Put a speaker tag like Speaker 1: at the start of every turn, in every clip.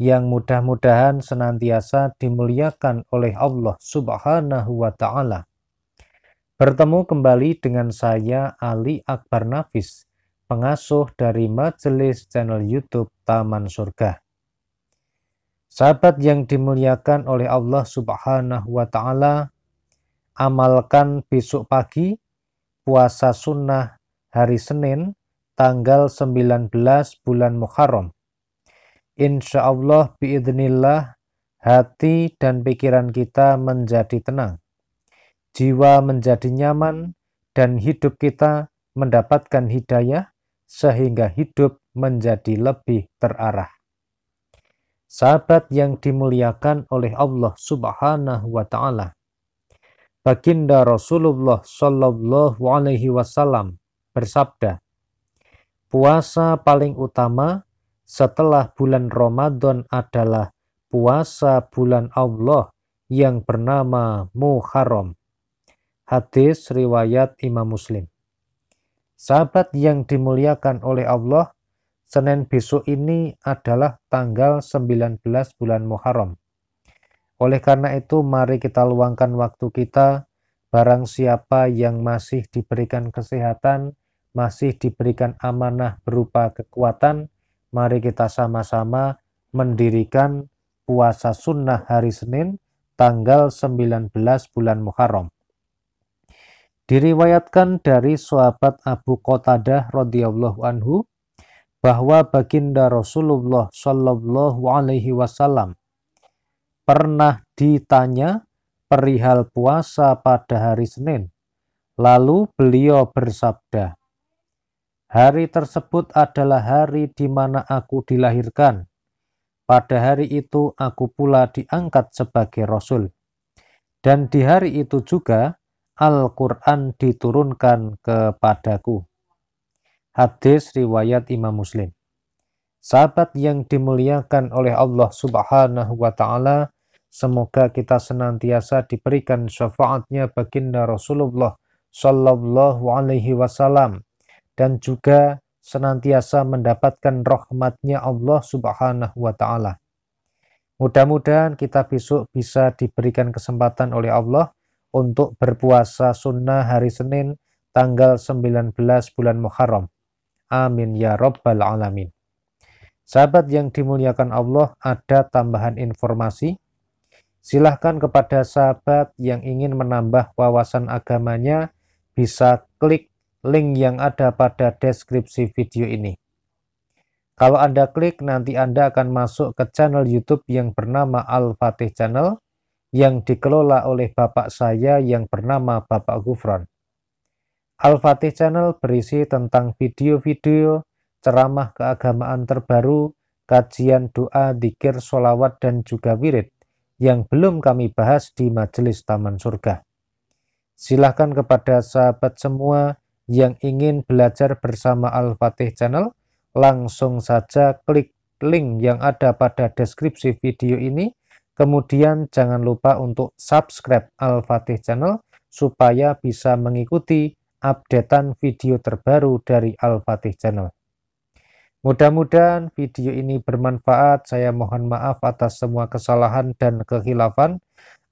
Speaker 1: yang mudah-mudahan senantiasa dimuliakan oleh Allah Subhanahu wa taala. Bertemu kembali dengan saya Ali Akbar Nafis, pengasuh dari majelis channel YouTube Taman Surga. Sahabat yang dimuliakan oleh Allah Subhanahu wa taala, amalkan besok pagi puasa sunnah hari Senin tanggal 19 bulan Muharram insya Allah biidnillah hati dan pikiran kita menjadi tenang. Jiwa menjadi nyaman dan hidup kita mendapatkan hidayah sehingga hidup menjadi lebih terarah. Sahabat yang dimuliakan oleh Allah Subhanahu wa taala. Baginda Rasulullah Shallallahu alaihi wasallam bersabda, "Puasa paling utama setelah bulan Ramadan adalah puasa bulan Allah yang bernama Muharram. Hadis riwayat Imam Muslim. Sahabat yang dimuliakan oleh Allah, Senin besok ini adalah tanggal 19 bulan Muharram. Oleh karena itu, mari kita luangkan waktu kita barang siapa yang masih diberikan kesehatan, masih diberikan amanah berupa kekuatan, mari kita sama-sama mendirikan puasa sunnah hari Senin tanggal 19 bulan Muharram. Diriwayatkan dari sahabat Abu Qatadah radhiyallahu anhu bahwa baginda Rasulullah shallallahu alaihi wasallam pernah ditanya perihal puasa pada hari Senin. Lalu beliau bersabda, Hari tersebut adalah hari di mana aku dilahirkan. Pada hari itu aku pula diangkat sebagai rasul. Dan di hari itu juga Al-Quran diturunkan kepadaku. Hadis riwayat Imam Muslim. Sahabat yang dimuliakan oleh Allah Subhanahu wa Ta'ala, semoga kita senantiasa diberikan syafaatnya baginda Rasulullah Shallallahu Alaihi Wasallam dan juga senantiasa mendapatkan rahmatnya Allah subhanahu wa ta'ala. Mudah-mudahan kita besok bisa diberikan kesempatan oleh Allah untuk berpuasa sunnah hari Senin tanggal 19 bulan Muharram. Amin ya Rabbal Alamin. Sahabat yang dimuliakan Allah, ada tambahan informasi. Silahkan kepada sahabat yang ingin menambah wawasan agamanya, bisa klik link yang ada pada deskripsi video ini. Kalau Anda klik, nanti Anda akan masuk ke channel YouTube yang bernama Al-Fatih Channel yang dikelola oleh bapak saya yang bernama Bapak Gufron. Al-Fatih Channel berisi tentang video-video, ceramah keagamaan terbaru, kajian doa, dikir, solawat, dan juga wirid yang belum kami bahas di Majelis Taman Surga. Silahkan kepada sahabat semua yang ingin belajar bersama Al-Fatih Channel, langsung saja klik link yang ada pada deskripsi video ini. Kemudian jangan lupa untuk subscribe Al-Fatih Channel supaya bisa mengikuti updatean video terbaru dari Al-Fatih Channel. Mudah-mudahan video ini bermanfaat. Saya mohon maaf atas semua kesalahan dan kehilafan.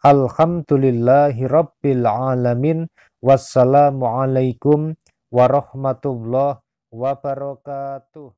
Speaker 1: Wassalamualaikum. alamin. Wassalamualaikum warahmatullahi wabarakatuh.